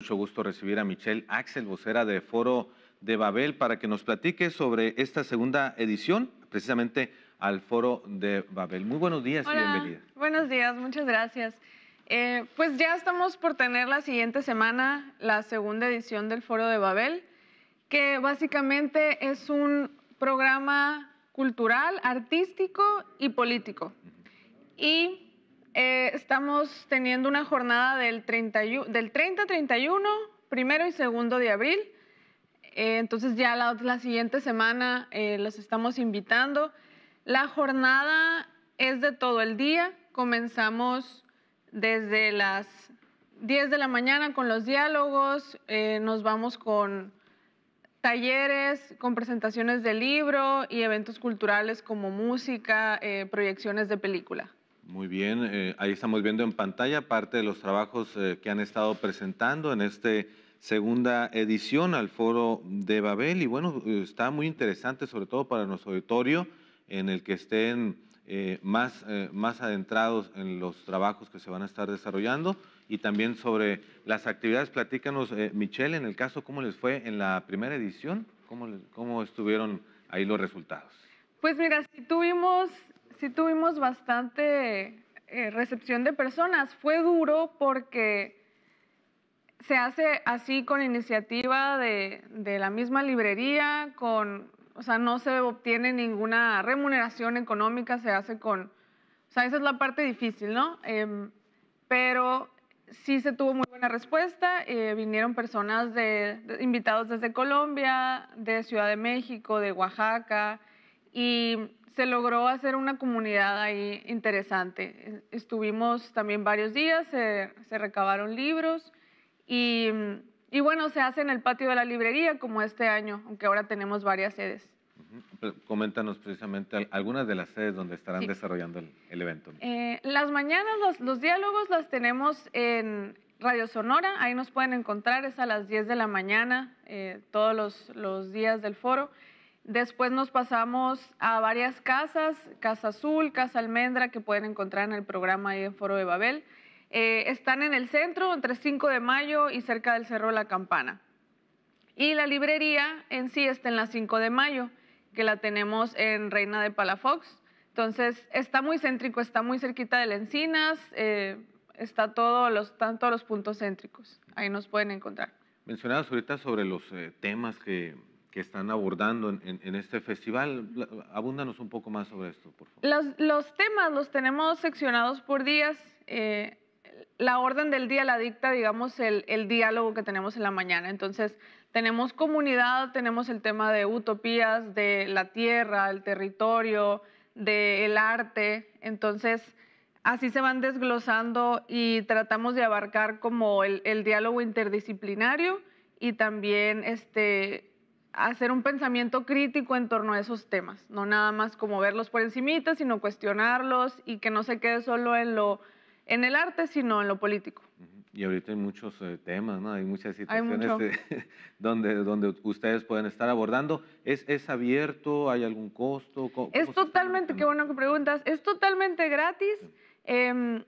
Mucho gusto recibir a Michelle Axel, vocera de Foro de Babel, para que nos platique sobre esta segunda edición, precisamente al Foro de Babel. Muy buenos días y bienvenida. Buenos días, muchas gracias. Eh, pues ya estamos por tener la siguiente semana la segunda edición del Foro de Babel, que básicamente es un programa cultural, artístico y político. Y eh, estamos teniendo una jornada del 30, del 31, primero y segundo de abril. Eh, entonces ya la, siguiente semana eh, los estamos invitando. La jornada es de todo el día. Comenzamos desde las 10 de la mañana con los diálogos, nos vamos con talleres, con presentaciones de libro y eventos culturales como música, proyecciones de película. Muy bien, eh, ahí estamos viendo en pantalla parte de los trabajos eh, que han estado presentando en esta segunda edición al Foro de Babel y bueno, eh, está muy interesante sobre todo para nuestro auditorio en el que estén más, más adentrados en los trabajos que se van a estar desarrollando y también sobre las actividades. Platícanos, Michelle, en el caso, ¿cómo les fue en la primera edición? ¿Cómo, cómo estuvieron ahí los resultados? Pues mira, si tuvimos sí tuvimos bastante eh, recepción de personas. Fue duro porque se hace así con iniciativa de, la misma librería, con, o sea, no se obtiene ninguna remuneración económica, se hace con, o sea, esa es la parte difícil, ¿no? Em, pero sí se tuvo muy buena respuesta, eh, vinieron personas de, invitados desde Colombia, de Ciudad de México, de Oaxaca, y se logró hacer una comunidad ahí interesante. E, estuvimos también varios días, se, recabaron libros y, bueno, se hace en el patio de la librería como este año, aunque ahora tenemos varias sedes. Coméntanos precisamente algunas de las sedes donde estarán desarrollando el, evento. Eh, las mañanas, los, diálogos las tenemos en Radio Sonora, ahí nos pueden encontrar, es a las 10 de la mañana, eh, todos los días del foro. Después nos pasamos a varias casas, Casa Azul, Casa Almendra, que pueden encontrar en el programa y en Foro de Babel. Eh, están en el centro, entre 5 de mayo y cerca del Cerro La Campana. Y la librería en sí está en la 5 de mayo, que la tenemos en Reina de Palafox. Entonces, está muy céntrico, está muy cerquita de Lencinas, Encinas, eh, está todo los, están todos los puntos céntricos. Ahí nos pueden encontrar. Mencionadas ahorita sobre los eh, temas que que están abordando en, este festival. Abúndanos un poco más sobre esto, por favor. Los, temas los tenemos seccionados por días. Eh, la orden del día la dicta, digamos, el, diálogo que tenemos en la mañana. Entonces, tenemos comunidad, tenemos el tema de utopías, de la tierra, el territorio, del arte. Entonces, así se van desglosando y tratamos de abarcar como el, el diálogo interdisciplinario y también este, hacer un pensamiento crítico en torno a esos temas, no nada más como verlos por encimita, sino cuestionarlos y que no se quede solo en lo en el arte, sino en lo político. Y ahorita hay muchos eh, temas, ¿no? Hay muchas situaciones donde, donde ustedes pueden estar abordando. ¿Es, es abierto? ¿Hay algún costo? es totalmente, qué bueno que preguntas, es totalmente gratis. Em,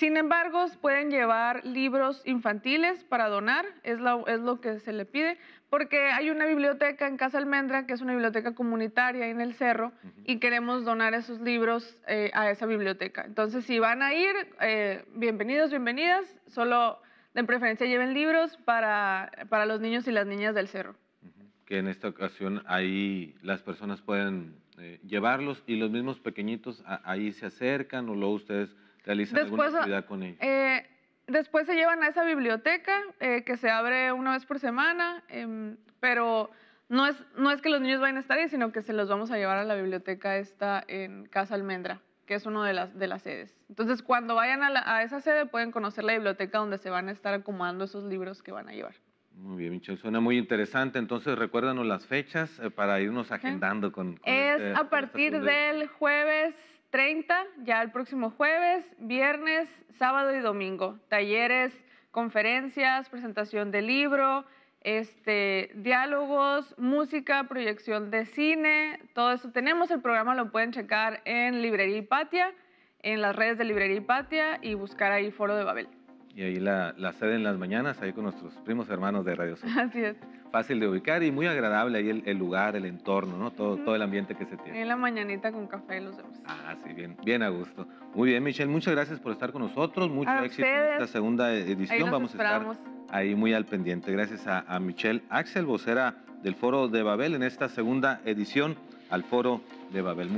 sin embargo, pueden llevar libros infantiles para donar, es, lo que se le pide, porque hay una biblioteca en Casa Almendra, que es una biblioteca comunitaria en el cerro, y queremos donar esos libros eh, a esa biblioteca. Entonces, si van a ir, eh, bienvenidos, bienvenidas, solo en preferencia lleven libros para, para los niños y las niñas del cerro. Que en esta ocasión ahí las personas pueden eh, llevarlos y los mismos pequeñitos ahí se acercan o luego ustedes realizan después, actividad con ellos. Eh, después se llevan a esa biblioteca eh, que se abre una vez por semana, em, pero no es, no es que los niños vayan a estar ahí, sino que se los vamos a llevar a la biblioteca esta en Casa Almendra, que es una de las, de las sedes. Entonces, cuando vayan a, esa sede pueden conocer la biblioteca donde se van a estar acumulando esos libros que van a llevar. Muy bien, Michelle, suena muy interesante. Entonces, recuérdanos las fechas eh, para irnos agendando con, Es este, a este partir del jueves 30, ya el próximo jueves, viernes, sábado y domingo. Talleres, conferencias, presentación de libro, este, diálogos, música, proyección de cine, todo eso tenemos. El programa lo pueden checar en Librería Hipatia, en las redes de Librería Hipatia y buscar ahí Foro de Babel. Y ahí la, la sede en las mañanas, ahí con nuestros primos hermanos de Radio Sol. Así es. Fácil de ubicar y muy agradable ahí el, lugar, el entorno, ¿no? Todo, todo el ambiente que se tiene. En la mañanita con café los vemos. Ah, sí, bien, bien a gusto. Muy bien, Michelle, muchas gracias por estar con nosotros. Mucho éxito en esta segunda edición. Vamos a estar ahí muy al pendiente. Gracias a, a Michelle Axel, vocera del Foro de Babel, en esta segunda edición al Foro de Babel.